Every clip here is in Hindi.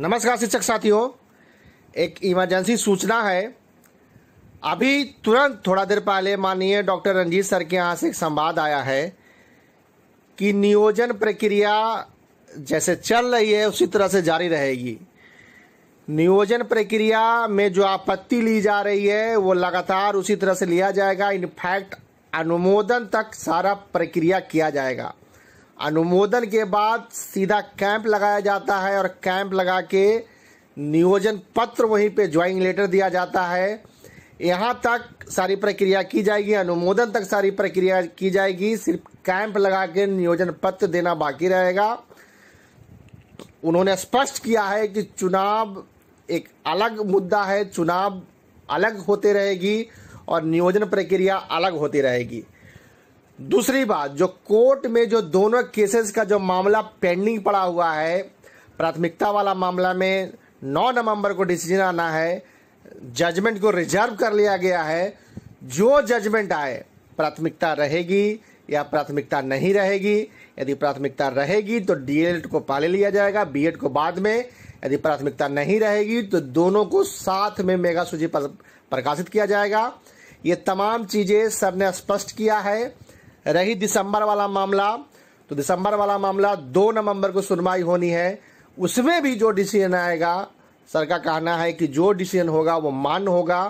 नमस्कार शिक्षक साथियों एक इमरजेंसी सूचना है अभी तुरंत थोड़ा देर पहले माननीय डॉक्टर रंजीत सर के यहाँ से एक संवाद आया है कि नियोजन प्रक्रिया जैसे चल रही है उसी तरह से जारी रहेगी नियोजन प्रक्रिया में जो आपत्ति ली जा रही है वो लगातार उसी तरह से लिया जाएगा इनफैक्ट अनुमोदन तक सारा प्रक्रिया किया जाएगा अनुमोदन के बाद सीधा कैंप लगाया जाता है और कैंप लगा के नियोजन पत्र वहीं पे ज्वाइंग लेटर दिया जाता है यहाँ तक सारी प्रक्रिया की जाएगी अनुमोदन तक सारी प्रक्रिया की जाएगी सिर्फ कैंप लगा के नियोजन पत्र देना बाकी रहेगा उन्होंने स्पष्ट किया है कि चुनाव एक अलग मुद्दा है चुनाव अलग होते रहेगी और नियोजन प्रक्रिया अलग होती रहेगी दूसरी बात जो कोर्ट में जो दोनों केसेस का जो मामला पेंडिंग पड़ा हुआ है प्राथमिकता वाला मामला में 9 नवंबर को डिसीजन आना है जजमेंट को रिजर्व कर लिया गया है जो जजमेंट आए प्राथमिकता रहेगी या प्राथमिकता नहीं रहेगी यदि प्राथमिकता रहेगी तो डीएलएड को पाले लिया जाएगा बीएड को बाद में यदि प्राथमिकता नहीं रहेगी तो दोनों को साथ में मेगा सूची प्रकाशित किया जाएगा ये तमाम चीजें सर ने स्पष्ट किया है रही दिसंबर वाला मामला तो दिसंबर वाला मामला दो नवंबर को सुनवाई होनी है उसमें भी जो डिसीजन आएगा सर का कहना है कि जो डिसीजन होगा वो मान्य होगा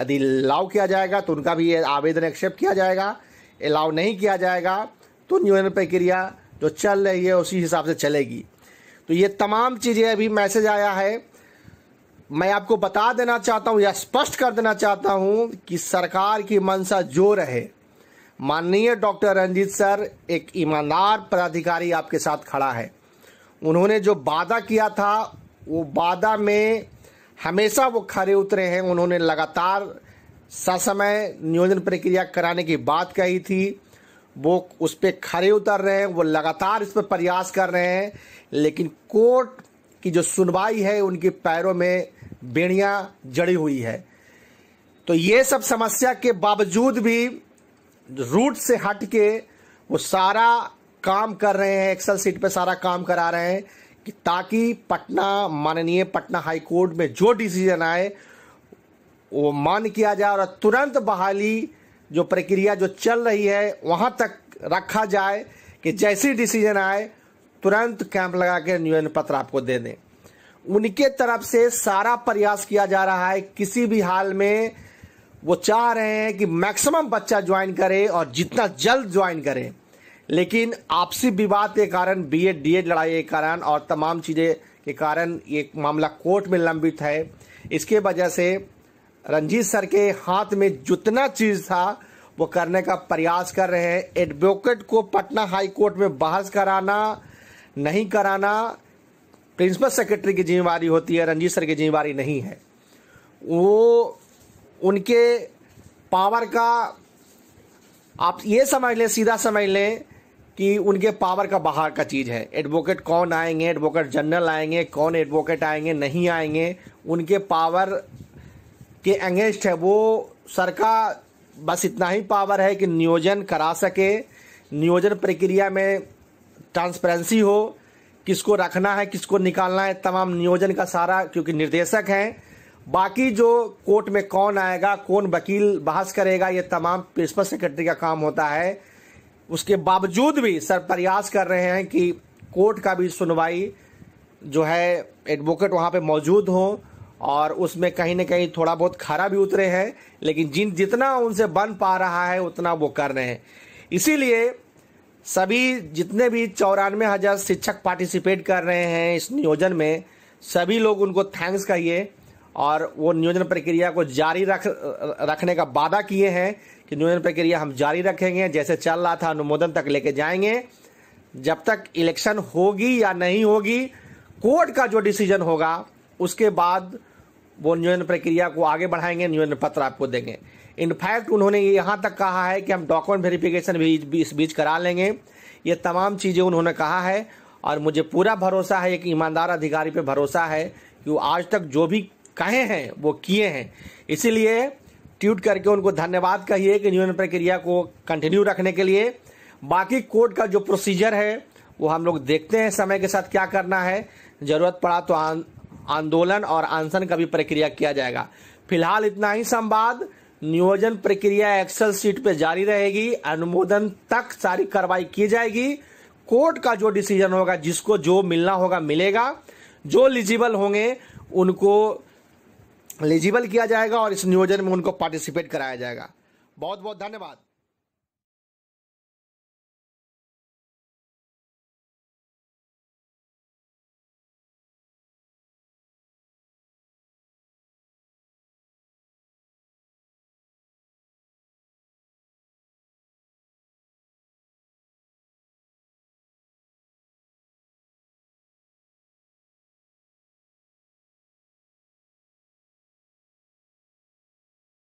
यदि लाव किया जाएगा तो उनका भी आवेदन एक्सेप्ट किया जाएगा अलाउ नहीं किया जाएगा तो नियोजन प्रक्रिया जो चल रही है उसी हिसाब से चलेगी तो ये तमाम चीज़ें अभी मैसेज आया है मैं आपको बता देना चाहता हूँ या स्पष्ट कर देना चाहता हूँ कि सरकार की मंशा जो रहे माननीय डॉक्टर रंजीत सर एक ईमानदार पदाधिकारी आपके साथ खड़ा है उन्होंने जो वादा किया था वो वादा में हमेशा वो खड़े उतरे हैं उन्होंने लगातार ससमय नियोजन प्रक्रिया कराने की बात कही थी वो उस पर खड़े उतर रहे हैं वो लगातार इस पर प्रयास कर रहे हैं लेकिन कोर्ट की जो सुनवाई है उनके पैरों में बेड़ियाँ जड़ी हुई है तो ये सब समस्या के बावजूद भी रूट से हट के वो सारा काम कर रहे हैं एक्सल सीट पे सारा काम करा रहे हैं कि ताकि पटना माननीय पटना हाई कोर्ट में जो डिसीजन आए वो मान किया जाए और तुरंत बहाली जो प्रक्रिया जो चल रही है वहां तक रखा जाए कि जैसी डिसीजन आए तुरंत कैंप लगा के नियोजन पत्र आपको दे दें उनके तरफ से सारा प्रयास किया जा रहा है किसी भी हाल में वो चाह रहे हैं कि मैक्सिमम बच्चा ज्वाइन करे और जितना जल्द ज्वाइन करे लेकिन आपसी विवाद के कारण बी डी एड लड़ाई के कारण और तमाम चीज़ें के कारण ये मामला कोर्ट में लंबित है इसके वजह से रंजीत सर के हाथ में जितना चीज़ था वो करने का प्रयास कर रहे हैं एडवोकेट को पटना हाई कोर्ट में बहस कराना नहीं कराना प्रिंसिपल सेक्रेटरी की जिम्मेवारी होती है रंजीत सर की जिम्मेवारी नहीं है वो उनके पावर का आप ये समझ लें सीधा समझ लें कि उनके पावर का बाहर का चीज़ है एडवोकेट कौन आएंगे एडवोकेट जनरल आएंगे कौन एडवोकेट आएंगे नहीं आएंगे उनके पावर के अगेंस्ट है वो सरकार बस इतना ही पावर है कि नियोजन करा सके नियोजन प्रक्रिया में ट्रांसपेरेंसी हो किसको रखना है किसको निकालना है तमाम नियोजन का सारा क्योंकि निर्देशक हैं बाकी जो कोर्ट में कौन आएगा कौन वकील बहस करेगा ये तमाम प्रिंसिपल सेक्रेटरी का काम होता है उसके बावजूद भी सर प्रयास कर रहे हैं कि कोर्ट का भी सुनवाई जो है एडवोकेट वहाँ पे मौजूद हों और उसमें कहीं ना कहीं थोड़ा बहुत खरा भी उतरे हैं लेकिन जिन जितना उनसे बन पा रहा है उतना वो कर रहे हैं इसीलिए सभी जितने भी चौरानवे हज़ार शिक्षक पार्टिसिपेट कर रहे हैं इस नियोजन में सभी लोग उनको थैंक्स कहिए और वो नियोजन प्रक्रिया को जारी रख रखने का वादा किए हैं कि नियोजन प्रक्रिया हम जारी रखेंगे जैसे चल रहा था अनुमोदन तक लेके जाएंगे जब तक इलेक्शन होगी या नहीं होगी कोर्ट का जो डिसीजन होगा उसके बाद वो नियोजन प्रक्रिया को आगे बढ़ाएंगे नियोजन पत्र आपको देंगे इनफैक्ट उन्होंने ये यहाँ तक कहा है कि हम डॉक्यूमेंट वेरिफिकेशन भी इस बीच करा लेंगे ये तमाम चीज़ें उन्होंने कहा है और मुझे पूरा भरोसा है एक ईमानदार अधिकारी पर भरोसा है कि वो आज तक जो भी कहे हैं वो किए हैं इसीलिए ट्वीट करके उनको धन्यवाद कहिए कि नियोजन प्रक्रिया को कंटिन्यू रखने के लिए बाकी कोर्ट का जो प्रोसीजर है वो हम लोग देखते हैं समय के साथ क्या करना है जरूरत पड़ा तो आंदोलन और आंसन का भी प्रक्रिया किया जाएगा फिलहाल इतना ही संवाद नियोजन प्रक्रिया एक्सल सीट पे जारी रहेगी अनुमोदन तक सारी कार्रवाई की जाएगी कोर्ट का जो डिसीजन होगा जिसको जो मिलना होगा मिलेगा जो एलिजिबल होंगे उनको एलिजिबल किया जाएगा और इस नियोजन में उनको पार्टिसिपेट कराया जाएगा बहुत बहुत धन्यवाद